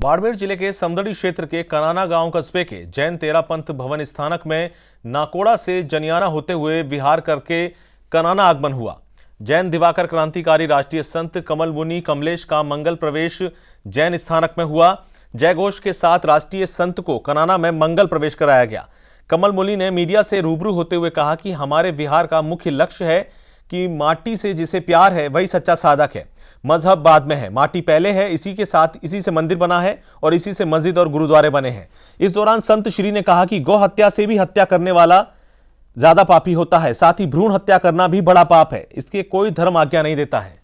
बाड़मेर जिले के समदड़ी क्षेत्र के कनाना गांव कस्बे के जैन तेरा पंथ भवन स्थानक में नाकोड़ा से जनियाना होते हुए विहार करके कनाना आगमन हुआ जैन दिवाकर क्रांतिकारी राष्ट्रीय संत कमल मुनि कमलेश का मंगल प्रवेश जैन स्थानक में हुआ जयघोष के साथ राष्ट्रीय संत को कनाना में मंगल प्रवेश कराया गया कमल मुनि ने मीडिया से रूबरू होते हुए कहा कि हमारे विहार का मुख्य लक्ष्य है कि माटी से जिसे प्यार है वही सच्चा साधक है मजहब बाद में है माटी पहले है इसी के साथ इसी से मंदिर बना है और इसी से मस्जिद और गुरुद्वारे बने हैं इस दौरान संत श्री ने कहा कि गौ हत्या से भी हत्या करने वाला ज्यादा पापी होता है साथ ही भ्रूण हत्या करना भी बड़ा पाप है इसके कोई धर्म आज्ञा नहीं देता है